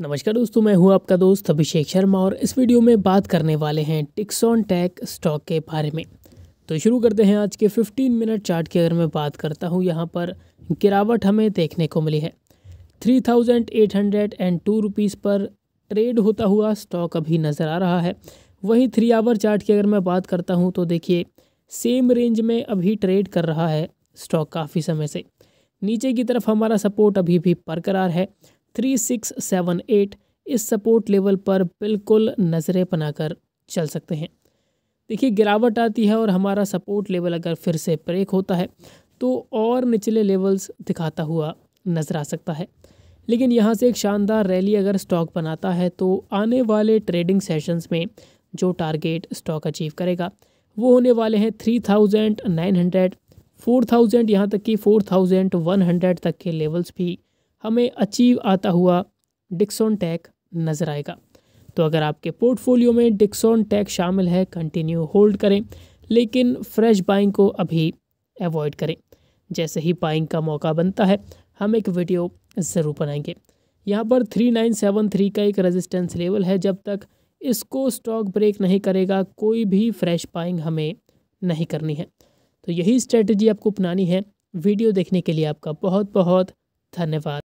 नमस्कार दोस्तों मैं हूं आपका दोस्त अभिषेक शर्मा और इस वीडियो में बात करने वाले हैं टिक्सॉन टैक स्टॉक के बारे में तो शुरू करते हैं आज के 15 मिनट चार्ट की अगर मैं बात करता हूं यहां पर गिरावट हमें देखने को मिली है three thousand eight hundred and two rupees पर ट्रेड होता हुआ स्टॉक अभी नज़र आ रहा है वहीं थ्री आवर चार्ट की अगर मैं बात करता हूँ तो देखिए सेम रेंज में अभी ट्रेड कर रहा है स्टॉक काफ़ी समय से नीचे की तरफ हमारा सपोर्ट अभी भी बरकरार है थ्री सिक्स सेवन एट इस सपोर्ट लेवल पर बिल्कुल नज़रें बनाकर चल सकते हैं देखिए गिरावट आती है और हमारा सपोर्ट लेवल अगर फिर से ब्रेक होता है तो और निचले लेवल्स दिखाता हुआ नज़र आ सकता है लेकिन यहाँ से एक शानदार रैली अगर स्टॉक बनाता है तो आने वाले ट्रेडिंग सेशंस में जो टारगेट स्टॉक अचीव करेगा वो होने वाले हैं three thousand nine hundred four thousand यहाँ तक कि फोर थाउजेंड वन हंड्रेड तक के लेवल्स भी हमें अचीव आता हुआ डिक्सोन टैक नज़र आएगा तो अगर आपके पोर्टफोलियो में डिक्सोन टैक शामिल है कंटिन्यू होल्ड करें लेकिन फ्रेश बाइंग को अभी अवॉइड करें जैसे ही बाइंग का मौका बनता है हम एक वीडियो ज़रूर बनाएंगे यहाँ पर 3973 का एक रेजिस्टेंस लेवल है जब तक इसको स्टॉक ब्रेक नहीं करेगा कोई भी फ्रेश बाइंग हमें नहीं करनी है तो यही स्ट्रेटजी आपको अपनानी है वीडियो देखने के लिए आपका बहुत बहुत धन्यवाद